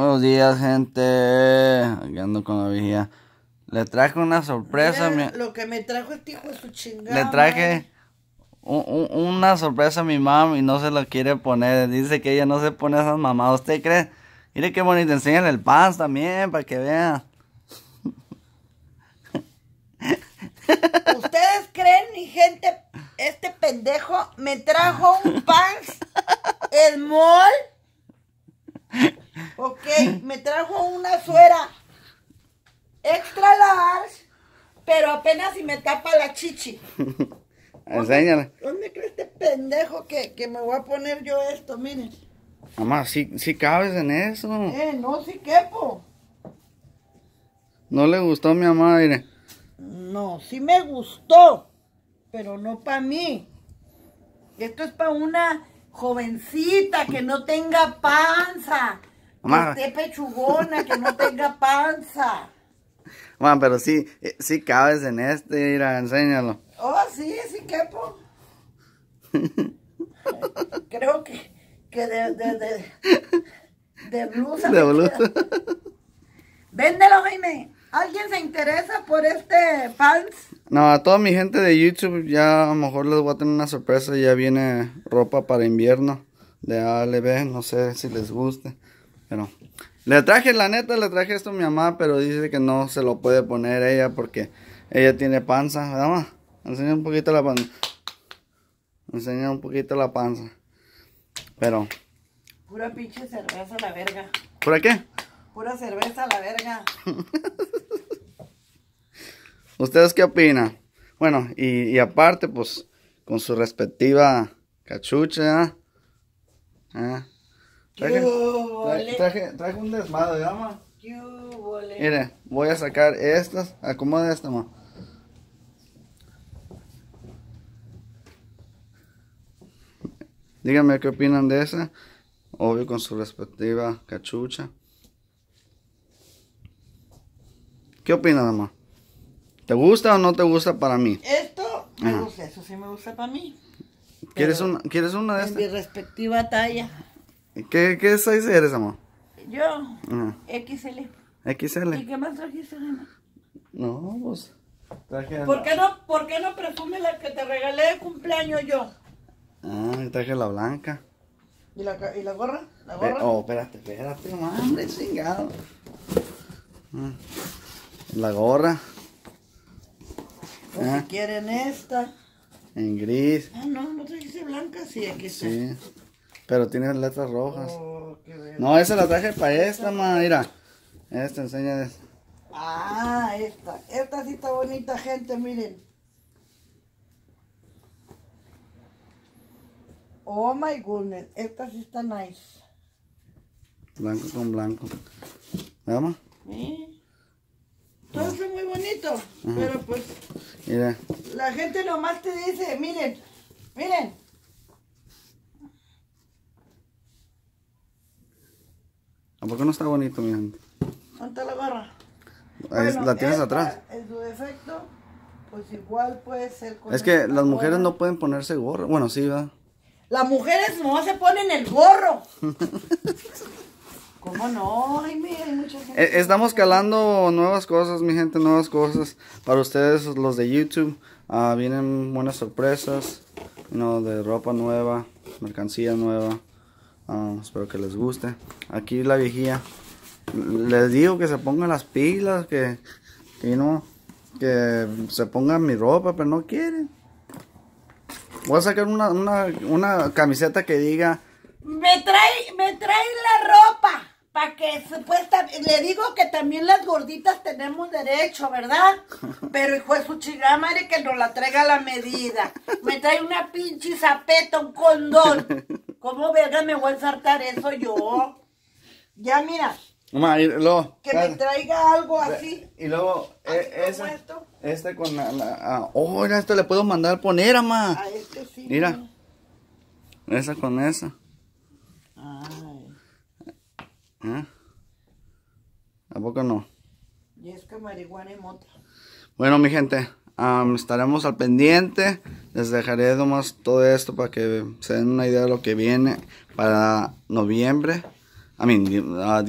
Buenos días, gente. ando con la vigía. Le traje una sorpresa. mi... Lo que me trajo este hijo es su chingada. Le traje una sorpresa a mi mamá y no se lo quiere poner. Dice que ella no se pone esas mamadas. ¿Usted cree? Mire qué bonito. Enséñale el pan también para que vean. ¿Ustedes creen, mi gente? Este pendejo me trajo un pan, el mol Ok, me trajo una suera extra large, pero apenas si me tapa la chichi. Enséñala. ¿Dónde crees este pendejo que, que, me voy a poner yo esto? Miren. Mamá, cabes en eso. Eh, no, sí quepo. No le gustó a mi mamá, mire. No, sí me gustó, pero no para mí. Esto es para una jovencita que no tenga panza. Mamá. Que pechugona, que no tenga panza. Mamá, pero sí, eh, sí cabes en este, mira, enséñalo. Oh, sí, sí quepo. Creo que, que de, de, de, de blusa. De blusa. Véndelo, Jaime. ¿Alguien se interesa por este pants? No, a toda mi gente de YouTube ya a lo mejor les voy a tener una sorpresa. Ya viene ropa para invierno de ALB. No sé si les guste. Pero le traje, la neta, le traje esto a mi mamá, pero dice que no se lo puede poner ella porque ella tiene panza. ¿Verdad, Enseña un poquito la panza. Enseña un poquito la panza. Pero. Pura pinche cerveza a la verga. ¿Pura qué? Pura cerveza a la verga. ¿Ustedes qué opinan? Bueno, y, aparte, pues, con su respectiva cachucha. ¿eh? ¿Eh? Traje, traje, traje, un desmadre, ¿ah, mamá. Mire, voy a sacar estas. Acomoda esta, mamá. Díganme qué opinan de esa. Obvio con su respectiva cachucha. ¿Qué opinan mamá? ¿Te gusta o no te gusta para mí? Esto me gusta, eso sí me gusta para mí. ¿Quieres una, ¿Quieres una de en estas? Mi respectiva talla. ¿Qué, qué eres, amor? Yo, ah. XL. XL. ¿Y qué más trajiste, Ana? No, pues. Traje ¿Por, qué no, ¿Por qué no presume la que te regalé de cumpleaños yo? Ah, traje la blanca. ¿Y la, y la gorra? ¿La gorra? oh, espérate, espérate, madre, chingado. Ah, la gorra. ¿Quieres si ah. quieren esta. En gris. Ah, no, no trajiste blanca, sí, XL Sí. Pero tiene letras rojas. Oh, no, esa la traje para esta, ma, mira. Esta, enseña Ah, esta. Esta sí está bonita, gente, miren. Oh my goodness, esta sí está nice. Blanco con blanco. ¿Vamos? Sí. ¿Eh? Todo es muy bonito, pero pues... Mira. La gente nomás te dice, miren, miren. ¿Por qué no está bonito, mi gente? ¿Dónde la barra? Ahí, la tienes atrás. En su defecto, pues igual puede ser. Con es que las mujeres no pueden ponerse gorro. Bueno, sí, va. Las mujeres no se ponen el gorro. ¿Cómo no? Ay, mira, hay gente. Eh, estamos calando nuevas cosas, mi gente, nuevas cosas. Para ustedes, los de YouTube, ah, vienen buenas sorpresas. No, de ropa nueva, mercancía nueva. Ah, espero que les guste. Aquí la viejía. Les digo que se pongan las pilas, que, que no, que se pongan mi ropa, pero no quieren. Voy a sacar una, camiseta que diga... Me trae, me trae la ropa, para que Le digo que también las gorditas tenemos derecho, ¿verdad? Pero hijo de su madre que nos la traiga a la medida. Me trae una pinche zapeta, un condón. ¿Cómo verga me voy a ensartar eso yo? Ya mira. que me traiga algo así. Y luego, eh, este con la... ah, oh, esto le puedo mandar poner, ama. A este sí. Mira. Esa con esa. Ay. ¿Eh? ¿A poco no? Y es que marihuana y mota. Bueno, mi gente, estaremos al pendiente. Les dejaré nomás todo esto para que se den una idea de lo que viene para noviembre. Ah,